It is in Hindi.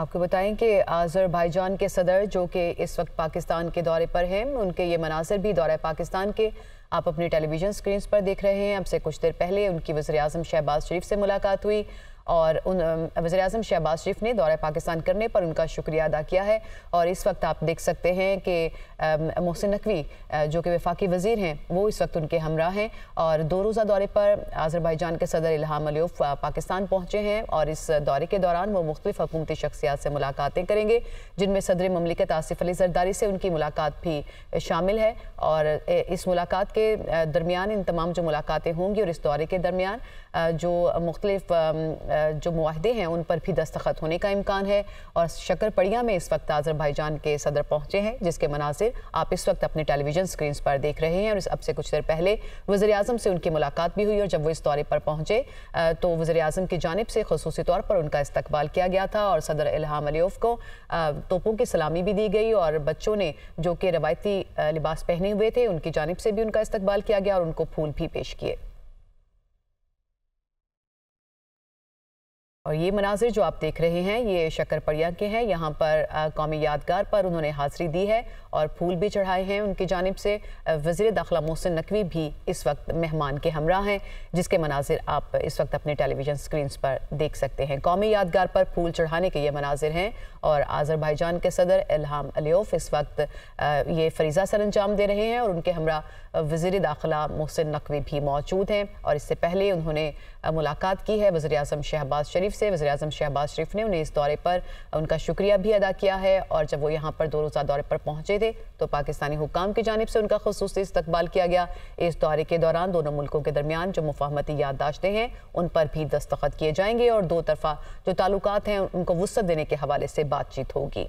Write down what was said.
आपको बताएं कि आज़रबाईजान के सदर जो कि इस वक्त पाकिस्तान के दौरे पर हैं उनके ये मनासर भी दौरे पाकिस्तान के आप अपने टेलीविज़न स्क्रीन पर देख रहे हैं अब से कुछ देर पहले उनकी वज़र अजम शहबाज शरीफ से मुलाकात हुई और उन वजे अजम शहबाज शरीफ ने दौरा पाकिस्तान करने पर उनका शुक्रिया अदा किया है और इस वक्त आप देख सकते हैं कि मोहसिन नकवी जो कि वफाकी वजीर हैं वो इस वक्त उनके हमरा हैं और दो रोज़ा दौरे पर आज़रबाईजान के सदर इलाहा मलूफ पाकिस्तान पहुँचे हैं और इस दौरे के दौरान वो मुख्तफ हकूमती शख्सियात से मुलाकातें करेंगे जिनमें सदर ममलिकत आसिफ अली जरदारी से उनकी मुलाकात भी शामिल है और इस मुलाकात के दरमियान इन तमाम जो मुलाकातें होंगी और इस दौरे के दरमियान जो मुख्तलिफ जो माहदे हैं उन पर भी दस्तखत होने का इम्कान है और शक्करपड़िया में इस वक्त आज़रबाईजान के सदर पहुँचे हैं जिसके मनाजिर आप इस वक्त अपने टेलीविजन स्क्रीन पर देख रहे हैं और अब से कुछ देर पहले वज़र अजम से उनकी मुलाकात भी हुई और जब वो इस दौरे पर पहुँचे तो वज़र अजम की जानब से खसूस तौर पर उनका इस्तबाल किया गया था और सदर इल्हाम अलीफ को तोपों की सलामी भी दी गई और बच्चों ने जो कि रवायती लिबास पहने हुए थे उनकी जानब से भी उनका इस्तबाल किया गया और उनको फूल भी पेश किए और ये मनाजिर जो आप देख रहे हैं ये शक्करपड़िया के हैं यहाँ पर कौमी यादगार पर उन्होंने हाजिरी दी है और फूल भी चढ़ाए हैं उनकी जानब से वजीर दाखिला मोहसिन नकवी भी इस वक्त मेहमान के हमरा हैं जिसके मनाजिर आप इस वक्त अपने टेलीविजन स्क्रीन पर देख सकते हैं कौमी यादगार पर फूल चढ़ाने के ये मनाजिर हैं और आज़रबाईजान के सदर इल्हाम अलियोफ इस वक्त ये फरीज़ा सर अंजाम दे रहे हैं और उनके हमरा वजी दाखिला मोहसिन नकवी भी मौजूद हैं और इससे पहले उन्होंने मुलाकात की है वजी अजम शहबाज शरीफ से वजी अजम शहबाज शरीफ ने उन्हें इस दौरे पर उनका शुक्रिया भी अदा किया है और जब वो यहाँ पर दो रोज़ा दौरे पर पहुँचे थे तो पाकिस्तानी हुकाम की जानब से उनका खसूस इस्तबाल किया गया इस दौरे के दौरान दोनों मुल्कों के दरमियान जो मुफाहमती याददाश्तें हैं उन पर भी दस्तखत किए जाएंगे और दो तरफा जो ताल्लुक हैं उनको वसत देने के हवाले से बातचीत होगी